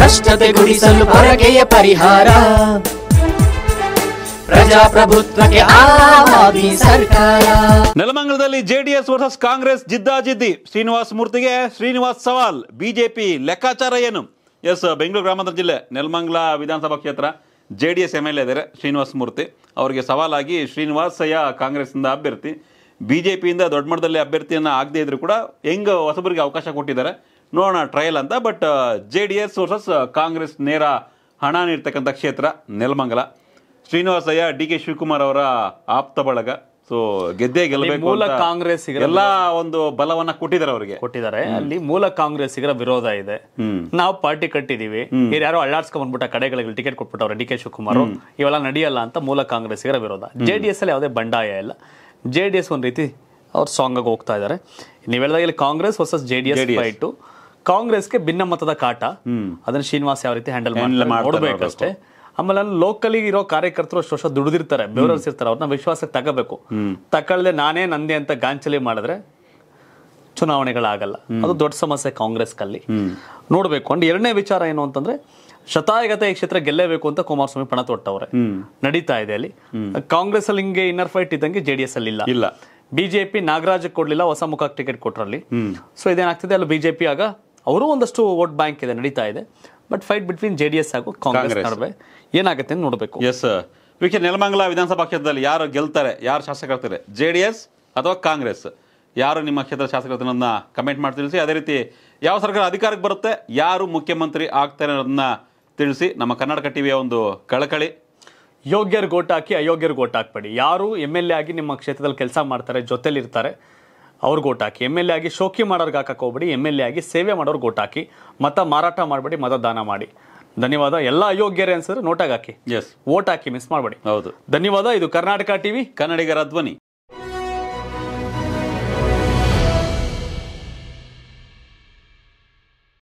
ಭ್ರಷ್ಟತೆ ಗುಡಿಸಲು ಹೊರಗೆಯ ಪರಿಹಾರ ಪ್ರಜಾಪ್ರಭುತ್ವಕ್ಕೆ ಸರ್ಕಾರ ನೆಲಮಂಗಲದಲ್ಲಿ ಜೆಡಿಎಸ್ ವರ್ಸಸ್ ಕಾಂಗ್ರೆಸ್ ಜಿದ್ದಾಜಿದ್ದಿ ಶ್ರೀನಿವಾಸ್ ಮೂರ್ತಿಗೆ ಶ್ರೀನಿವಾಸ್ ಸವಾಲ್ ಬಿಜೆಪಿ ಲೆಕ್ಕಾಚಾರ ಏನು ಎಸ್ ಬೆಂಗಳೂರು ಗ್ರಾಮಾಂತರ ಜಿಲ್ಲೆ ನೆಲಮಂಗಲ ವಿಧಾನಸಭಾ ಕ್ಷೇತ್ರ JDS D M L A ಇದ್ದಾರೆ ಶ್ರೀನಿವಾಸ್ ಮೂರ್ತಿ ಅವರಿಗೆ ಸವಾಲಾಗಿ ಶ್ರೀನಿವಾಸಯ್ಯ ಕಾಂಗ್ರೆಸ್ನಿಂದ ಅಭ್ಯರ್ಥಿ ಬಿಜೆಪಿಯಿಂದ ದೊಡ್ಡ ಮಟ್ಟದಲ್ಲಿ ಅಭ್ಯರ್ಥಿಯನ್ನ ಆಗದೇ ಇದ್ರೂ ಕೂಡ ಹೆಂಗ್ ಹೊಸಬರಿಗೆ ಅವಕಾಶ ಕೊಟ್ಟಿದ್ದಾರೆ ನೋಡೋಣ ಟ್ರಯಲ್ ಅಂತ but J D S versus Congress ನೇರ ಹಣ ನೀಡ್ತಕ್ಕಂಥ ಕ್ಷೇತ್ರ ನೆಲಮಂಗಲ ಶ್ರೀನಿವಾಸಯ್ಯ ಡಿ ಕೆ ಶಿವಕುಮಾರ್ ಅವರ ಆಪ್ತ ಬಳಗ ಸೊ ಗೆದ್ದೇ ಗೆಲ್ಲಬೇಕು ಮೂಲ ಕಾಂಗ್ರೆಸ್ ಎಲ್ಲ ಒಂದು ಬಲವನ್ನ ಕೊಟ್ಟಿದ್ದಾರೆ ಅವರಿಗೆ ಕೊಟ್ಟಿದ್ದಾರೆ ಅಲ್ಲಿ ಮೂಲ ಕಾಂಗ್ರೆಸ್ಸಿಗರ ವಿರೋಧ ಇದೆ ನಾವು ಪಾರ್ಟಿ ಕಟ್ಟಿದೀವಿ ಇವ್ರು ಯಾರೋ ಬಂದ್ಬಿಟ್ಟ ಕಡೆಗಳಿಗೆ ಟಿಕೆಟ್ ಕೊಟ್ಬಿಟ್ಟವ್ರೆ ಡಿ ಕೆ ಶಿವಕುಮಾರ್ ಇವೆಲ್ಲ ನಡೆಯಲ್ಲ ಅಂತ ಮೂಲ ಕಾಂಗ್ರೆಸ್ಸಿಗರ ವಿರೋಧ ಜೆ ಡಿ ಎಸ್ ಅಲ್ಲಿ ಯಾವುದೇ ಬಂಡಾಯ ಇಲ್ಲ ಜೆ ಡಿ ಎಸ್ ರೀತಿ ಅವ್ರ ಸಾಂಗ್ ಹೋಗ್ತಾ ಇದ್ದಾರೆ ನೀವೆಲ್ಲ ಇಲ್ಲಿ Congress versus J D S ಕಾಂಗ್ರೆಸ್ಗೆ ಭಿನ್ನ ಮತದ ಕಾಟ ಅದನ್ನ ಶ್ರೀನಿವಾಸ್ ಯಾವ ರೀತಿ ಹ್ಯಾಂಡಲ್ ನೋಡ್ಬೇಕಷ್ಟೇ ಆಮೇಲೆ ಅಲ್ಲಿ ಲೋಕಲ್ ಇರೋ ಕಾರ್ಯಕರ್ತರು ಅಷ್ಟು ವರ್ಷ ದುಡಿದಿರ್ತಾರೆ ಬೆವರರ್ಸ್ ಇರ್ತಾರೆ ಅವ್ರನ್ನ ವಿಶ್ವಾಸಕ್ಕೆ ತಗಬೇಕು ತಕೊಳ್ಳದೆ ನಾನೇ ನಂದೆ ಅಂತ ಗಾಂಚಲಿ ಮಾಡಿದ್ರೆ ಚುನಾವಣೆಗಳಾಗಲ್ಲ ಅದು ದೊಡ್ಡ ಸಮಸ್ಯೆ ಕಾಂಗ್ರೆಸ್ ಕಲ್ಲಿ ನೋಡ್ಬೇಕು ಅಂಡ್ ಎರಡನೇ ವಿಚಾರ ಏನು ಅಂತಂದ್ರೆ ಶತಾಯಗತ ಈ ಕ್ಷೇತ್ರ ಗೆಲ್ಲೇಬೇಕು ಅಂತ ಕುಮಾರಸ್ವಾಮಿ ಪಣ ತೊಟ್ಟವ್ರೆ ನಡೀತಾ ಇದೆ ಅಲ್ಲಿ ಕಾಂಗ್ರೆಸ್ ಅಲ್ಲಿ ಹಿಂಗೆ ಇನ್ನರ್ ಫೈಟ್ ಇದ್ದಂಗೆ ಜೆಡಿಎಸ್ ಅಲ್ಲಿ ಇಲ್ಲ ಇಲ್ಲ ಬಿಜೆಪಿ ನಾಗರಾಜ್ ಕೊಡ್ಲಿಲ್ಲ ಹೊಸ ಮುಖಕ್ಕೆ ಟಿಕೆಟ್ ಕೊಟ್ರಲ್ಲಿ ಸೊ ಇದೇನಾಗ್ತಿದೆ ಅಲ್ಲಿ ಬಿಜೆಪಿ ಆಗ ಅವರು ಒಂದಷ್ಟು ವೋಟ್ ಬ್ಯಾಂಕ್ ಇದೆ ನಡೀತಾ ಇದೆ but fight between J D S ಹಾಗೂ ಕಾಂಗ್ರೆಸ್ ನಡುವೆ ಏನಾಗುತ್ತೆ ನೋಡಬೇಕು ಎಸ್ ಕೆ ನೆಲಮಂಗಲ ವಿಧಾನಸಭಾ ಕ್ಷೇತ್ರದಲ್ಲಿ ಯಾರು ಗೆಲ್ತಾರೆ ಯಾರು ಶಾಸಕರ್ತಾರೆ ಜೆ ಡಿ ಎಸ್ ಅಥವಾ ಕಾಂಗ್ರೆಸ್ ಯಾರು ನಿಮ್ಮ ಕ್ಷೇತ್ರ ಶಾಸಕರನ್ನ ಕಮೆಂಟ್ ಮಾಡಿ ತಿಳಿಸಿ ಅದೇ ರೀತಿ ಯಾವ ಸರ್ಕಾರ ಅಧಿಕಾರಕ್ಕೆ ಬರುತ್ತೆ ಯಾರು ಮುಖ್ಯಮಂತ್ರಿ ಆಗ್ತಾರೆ ಅನ್ನೋದನ್ನ ತಿಳಿಸಿ ನಮ್ಮ ಕರ್ನಾಟಕ ಟಿವಿಯ ಒಂದು ಕಳಕಳಿ ಯೋಗ್ಯರಿಗೆ ಓಟ್ ಹಾಕಿ ಅಯೋಗ್ಯರಿಗೆ ಓಟ್ ಹಾಕ್ಬೇಡಿ ಯಾರು ಎಮ್ ಎಲ್ ಎ ಆಗಿ ನಿಮ್ಮ ಕ್ಷೇತ್ರದಲ್ಲಿ ಕೆಲಸ ಮಾಡ್ತಾರೆ ಜೊತೆಲಿರ್ತಾರೆ ಅವ್ರಿಗೆ ಓಟ್ ಹಾಕಿ ಎಮ್ ಎಲ್ ಎ ಆಗಿ ಶೋಕಿ ಮಾಡೋರ್ಗೆ ಹಾಕಕ್ಕೆ ಹೋಗ್ಬೇಡಿ ಎಮ್ ಎಲ್ ಎ ಆಗಿ ಸೇವೆ ಮಾಡೋರ್ಗೆ ಓಟ್ ಹಾಕಿ ಮತ ಮಾರಾಟ ಮಾಡಬೇಡಿ ಮತದಾನ ಮಾಡಿ ಧನ್ಯವಾದ ಎಲ್ಲ ಅಯೋಗ್ಯರೇ ಅನ್ಸಿದ್ರೆ ನೋಟಾಗಿ ಹಾಕಿ ಎಸ್ ಓಟ್ ಹಾಕಿ ಮಿಸ್ ಮಾಡಬೇಡಿ ಹೌದು ಧನ್ಯವಾದ ಇದು ಕರ್ನಾಟಕ ಟಿವಿ ಕನ್ನಡಿಗರ ಧ್ವನಿ